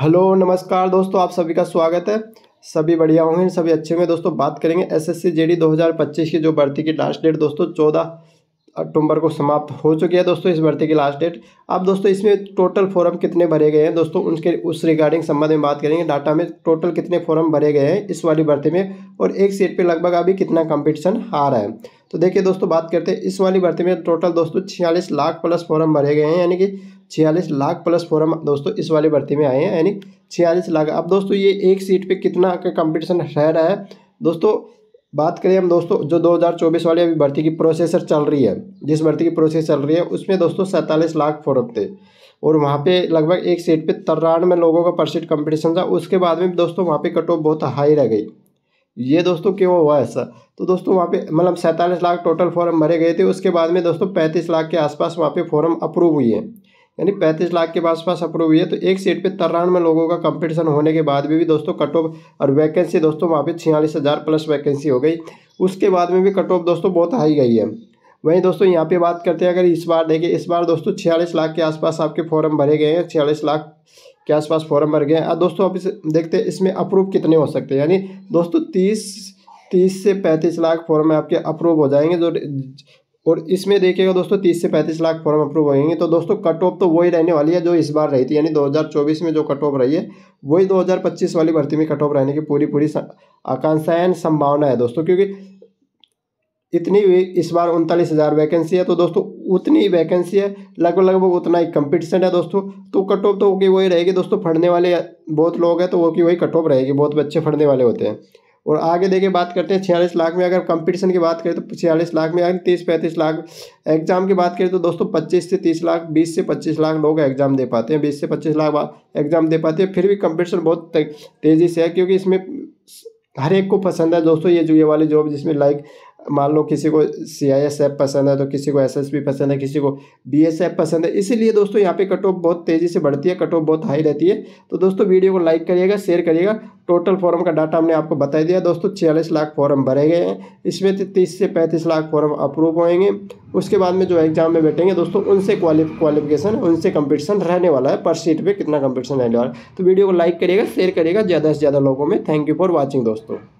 hello नमस्कार दोस्तों आप सभी का स्वागत है सभी बढ़िया होंगे सभी अच्छे में दोस्तों बात करेंगे एसएससी जेडी 2025 की जो भर्ती की लास्ट डेट दोस्तों 14 अक्टूबर को समाप्त हो चुकी है दोस्तों इस भर्ती की लास्ट डेट अब दोस्तों इसमें टोटल फॉर्म कितने भरे गए हैं दोस्तों उनके उस रिगार्डिंग संबंध में बात करेंगे डाटा में टोटल कितने फॉर्म भरे गए हैं इस वाली भर्ती में और एक सीट पर लगभग अभी कितना कंपटीशन आ रहा है तो देखिए दोस्तों बात करते हैं इस वाली भर्ती में टोटल दोस्तों छियालीस लाख प्लस फॉर्म भरे गए हैं यानी कि छियालीस लाख प्लस फोरम दोस्तों इस वाली भर्ती में आए हैं यानी छियालीस लाख अब दोस्तों ये एक सीट पे कितना का कंपटीशन रह रहा है दोस्तों बात करें हम दोस्तों जो 2024 वाली अभी भर्ती की प्रोसेसर चल रही है जिस भर्ती की प्रोसेस चल रही है उसमें दोस्तों सैंतालीस लाख फॉरम थे और वहाँ पे लगभग एक सीट पे तिरानवे लोगों का परसेंट कंपटीशन था उसके बाद में दोस्तों वहाँ पे कट ऑफ बहुत हाई रह गई ये दोस्तों क्यों हुआ ऐसा तो दोस्तों वहाँ पे मतलब सैंतालीस लाख टोटल फॉर्म भरे गए थे उसके बाद में दोस्तों पैंतीस लाख के आसपास वहाँ पे फॉर्म अप्रूव हुई हैं यानी पैंतीस लाख के आसपास अप्रूव हुई है तो एक सीट पे तिरानवे लोगों का कंपटीशन होने के बाद भी, भी दोस्तों कट ऑफ और वैकेंसी दोस्तों वहाँ पे छियालीस हज़ार प्लस वैकेंसी हो गई उसके बाद में भी कट ऑफ दोस्तों बहुत हाई गई है वहीं दोस्तों यहाँ पे बात करते हैं अगर इस बार देखिए इस बार दोस्तों छियालीस लाख के आसपास आपके फॉर्म भरे गए हैं छियालीस लाख के आसपास फॉर्म भर गए हैं और दोस्तों आप इसे देखते हैं इसमें अप्रूव कितने हो सकते हैं यानी दोस्तों तीस तीस से पैंतीस लाख फॉर्म आपके अप्रूव हो जाएंगे जो और इसमें देखिएगा दोस्तों 30 से 35 लाख फॉर्म अप्रूव होंगे तो दोस्तों कट ऑफ तो वही रहने वाली है जो इस बार रही थी यानी 2024 में जो कट ऑफ रही है वही 2025 वाली भर्ती में कट ऑफ रहने की पूरी पूरी आकांक्षाएं एंड संभावना है दोस्तों क्योंकि इतनी इस बार उनतालीस हज़ार वैकेंसी है तो दोस्तों उतनी ही वैकेंसी है लगभग लगभग उतना ही कंपिटिशन है दोस्तों तो कट ऑफ तो वही रहेगी दोस्तों फड़ने वाले बहुत लोग हैं तो वो की वही कट ऑफ रहेगी बहुत बच्चे फड़ने वाले होते हैं और आगे देखे बात करते हैं छियालीस लाख में अगर कंपटीशन की बात करें तो छियालीस लाख में अगर तीस पैंतीस लाख एग्जाम की बात करें तो दोस्तों पच्चीस से तीस लाख बीस से पच्चीस लाख लोग एग्जाम दे पाते हैं बीस से पच्चीस लाख एग्जाम दे पाते हैं फिर भी कंपटीशन बहुत तेज़ी से है क्योंकि इसमें हर एक को पसंद है दोस्तों ये जो ये वाली जॉब जिसमें लाइक मान लो किसी को सी आई एस एफ पसंद है तो किसी को एस एस बी पसंद है किसी को बी एस एफ पसंद है इसीलिए दोस्तों यहाँ पे कट ऑफ बहुत तेज़ी से बढ़ती है कट ऑफ बहुत हाई रहती है तो दोस्तों वीडियो को लाइक करिएगा शेयर करिएगा टोटल फॉर्म का डाटा हमने आपको बता दिया दोस्तों छियालीस लाख फॉर्म भरे गए हैं इसमें तीस से पैंतीस लाख फॉर्म अप्रूव होएंगे उसके बाद में जो एग्जाम में बैठेंगे दोस्तों उनसे क्वालिफिकेशन उनसे कंपटीशन रहने वाला है पर सीट पर कितना कंपटीशन रहने वाला है तो वीडियो को लाइक करिएगा शेयर करिएगा ज़्यादा से ज़्यादा लोगों में थैंक यू फॉर वॉचिंग दोस्तों